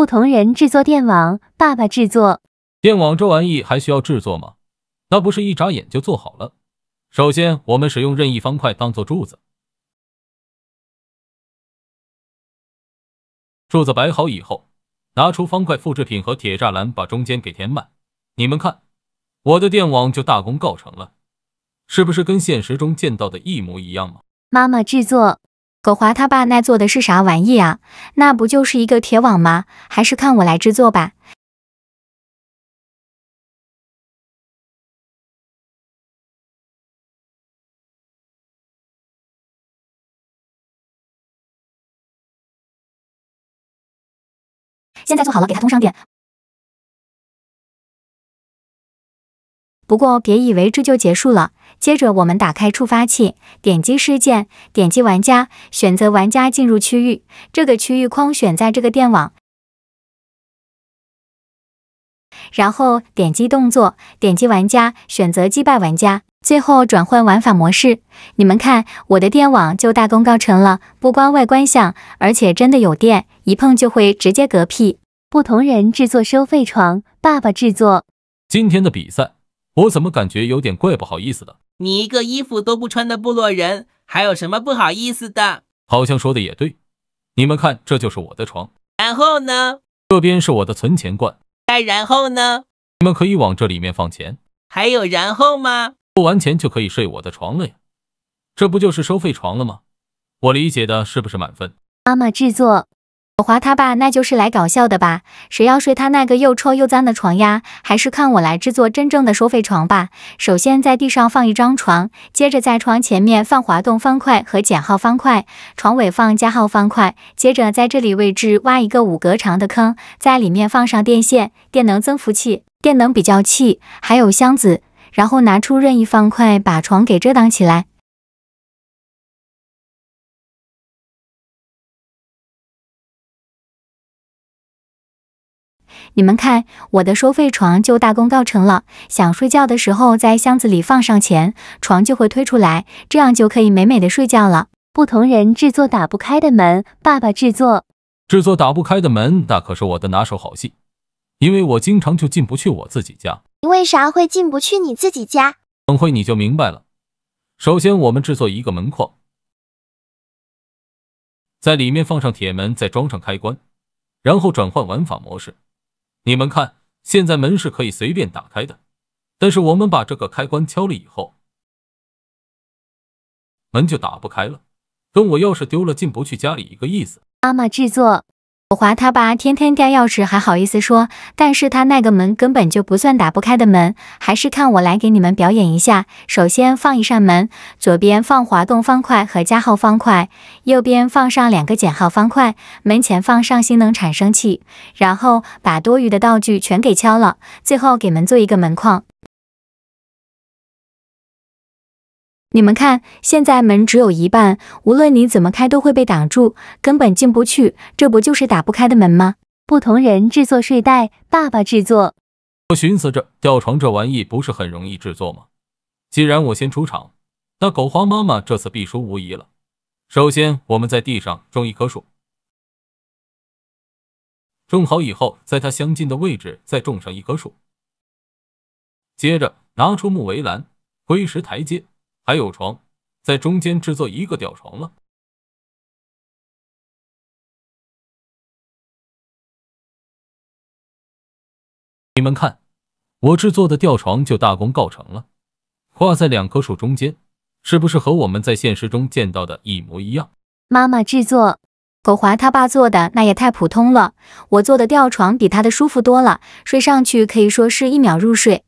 不同人制作电网，爸爸制作电网这玩意还需要制作吗？那不是一眨眼就做好了。首先，我们使用任意方块当做柱子，柱子摆好以后，拿出方块复制品和铁栅栏，把中间给填满。你们看，我的电网就大功告成了，是不是跟现实中见到的一模一样吗？妈妈制作。狗华他爸那做的是啥玩意啊？那不就是一个铁网吗？还是看我来制作吧。现在做好了，给它通上电。不过别以为这就结束了，接着我们打开触发器，点击事件，点击玩家，选择玩家进入区域，这个区域框选在这个电网，然后点击动作，点击玩家，选择击败玩家，最后转换玩法模式。你们看，我的电网就大功告成了，不光外观像，而且真的有电，一碰就会直接嗝屁。不同人制作收费床，爸爸制作今天的比赛。我怎么感觉有点怪不好意思的？你一个衣服都不穿的部落人，还有什么不好意思的？好像说的也对。你们看，这就是我的床。然后呢？这边是我的存钱罐。再然后呢？你们可以往这里面放钱。还有然后吗？付完钱就可以睡我的床了呀。这不就是收费床了吗？我理解的是不是满分？妈妈制作。我滑他爸，那就是来搞笑的吧？谁要睡他那个又臭又脏的床呀？还是看我来制作真正的收费床吧。首先在地上放一张床，接着在床前面放滑动方块和减号方块，床尾放加号方块。接着在这里位置挖一个五格长的坑，在里面放上电线、电能增幅器、电能比较器，还有箱子。然后拿出任意方块把床给遮挡起来。你们看，我的收费床就大功告成了。想睡觉的时候，在箱子里放上钱，床就会推出来，这样就可以美美的睡觉了。不同人制作打不开的门，爸爸制作，制作打不开的门，那可是我的拿手好戏，因为我经常就进不去我自己家。你为啥会进不去你自己家？等会你就明白了。首先，我们制作一个门框，在里面放上铁门，再装上开关，然后转换玩法模式。你们看，现在门是可以随便打开的，但是我们把这个开关敲了以后，门就打不开了，跟我钥匙丢了进不去家里一个意思。妈妈制作。我滑他吧，天天掉钥匙还好意思说，但是他那个门根本就不算打不开的门，还是看我来给你们表演一下。首先放一扇门，左边放滑动方块和加号方块，右边放上两个减号方块，门前放上性能产生器，然后把多余的道具全给敲了，最后给门做一个门框。你们看，现在门只有一半，无论你怎么开都会被挡住，根本进不去。这不就是打不开的门吗？不同人制作睡袋，爸爸制作。我寻思着，吊床这玩意不是很容易制作吗？既然我先出场，那狗花妈妈这次必输无疑了。首先，我们在地上种一棵树，种好以后，在它相近的位置再种上一棵树。接着，拿出木围栏、灰石台阶。还有床，在中间制作一个吊床了。你们看，我制作的吊床就大功告成了，挂在两棵树中间，是不是和我们在现实中见到的一模一样？妈妈制作，狗华他爸做的那也太普通了，我做的吊床比他的舒服多了，睡上去可以说是一秒入睡。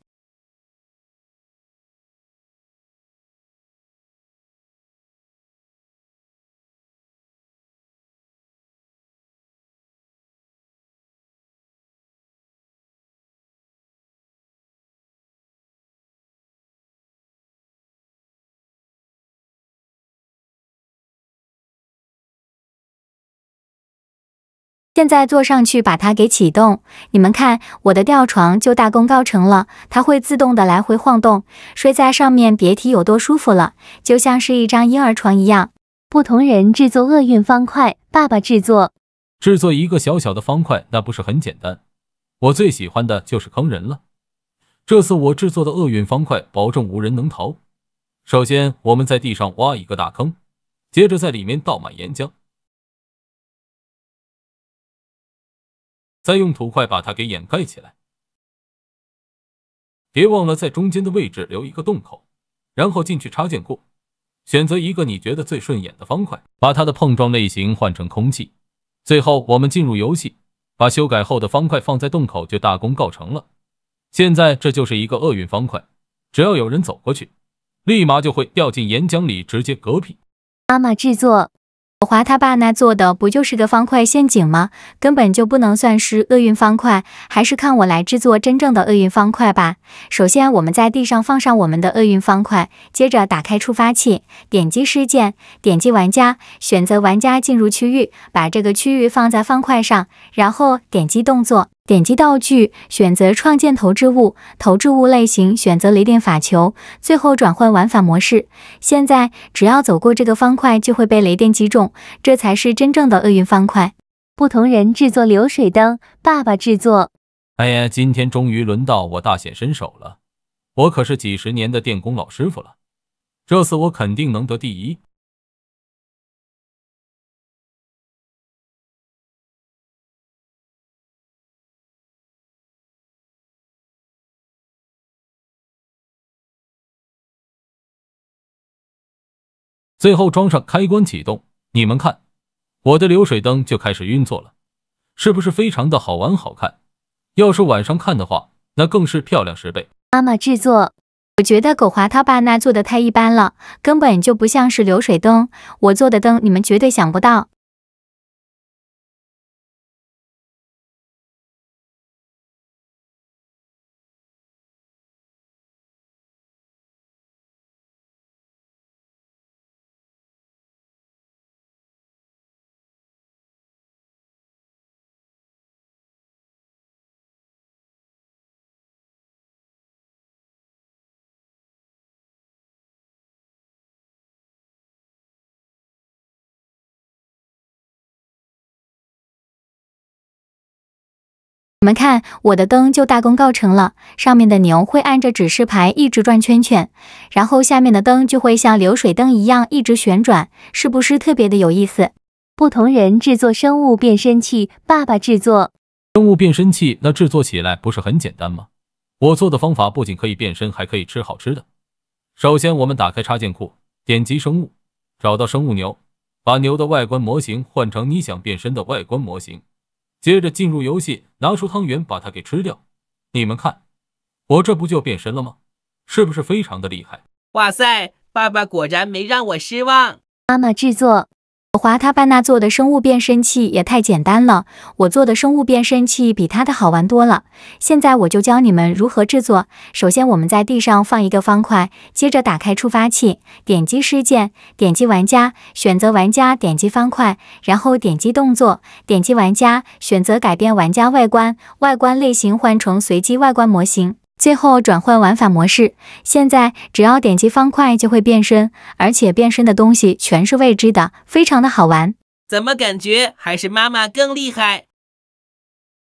现在坐上去把它给启动，你们看我的吊床就大功告成了，它会自动的来回晃动，睡在上面别提有多舒服了，就像是一张婴儿床一样。不同人制作厄运方块，爸爸制作，制作一个小小的方块那不是很简单？我最喜欢的就是坑人了，这次我制作的厄运方块保证无人能逃。首先我们在地上挖一个大坑，接着在里面倒满岩浆。再用土块把它给掩盖起来，别忘了在中间的位置留一个洞口，然后进去插件库，选择一个你觉得最顺眼的方块，把它的碰撞类型换成空气。最后，我们进入游戏，把修改后的方块放在洞口，就大功告成了。现在这就是一个厄运方块，只要有人走过去，立马就会掉进岩浆里，直接嗝屁。妈妈制作。华他爸那做的不就是个方块陷阱吗？根本就不能算是厄运方块。还是看我来制作真正的厄运方块吧。首先，我们在地上放上我们的厄运方块，接着打开触发器，点击事件，点击玩家，选择玩家进入区域，把这个区域放在方块上，然后点击动作。点击道具，选择创建投掷物，投掷物类型选择雷电法球，最后转换玩法模式。现在只要走过这个方块，就会被雷电击中，这才是真正的厄运方块。不同人制作流水灯，爸爸制作。哎呀，今天终于轮到我大显身手了，我可是几十年的电工老师傅了，这次我肯定能得第一。最后装上开关，启动，你们看，我的流水灯就开始运作了，是不是非常的好玩好看？要是晚上看的话，那更是漂亮十倍。妈妈制作，我觉得狗华他爸那做的太一般了，根本就不像是流水灯。我做的灯，你们绝对想不到。你们看，我的灯就大功告成了。上面的牛会按着指示牌一直转圈圈，然后下面的灯就会像流水灯一样一直旋转，是不是特别的有意思？不同人制作生物变身器，爸爸制作生物变身器，那制作起来不是很简单吗？我做的方法不仅可以变身，还可以吃好吃的。首先，我们打开插件库，点击生物，找到生物牛，把牛的外观模型换成你想变身的外观模型。接着进入游戏，拿出汤圆把它给吃掉。你们看，我这不就变身了吗？是不是非常的厉害？哇塞，爸爸果然没让我失望。妈妈制作。我华他半纳做的生物变身器也太简单了，我做的生物变身器比他的好玩多了。现在我就教你们如何制作。首先我们在地上放一个方块，接着打开触发器，点击事件，点击玩家，选择玩家，点击方块，然后点击动作，点击玩家，选择改变玩家外观，外观类型换成随机外观模型。最后转换玩法模式，现在只要点击方块就会变身，而且变身的东西全是未知的，非常的好玩。怎么感觉还是妈妈更厉害？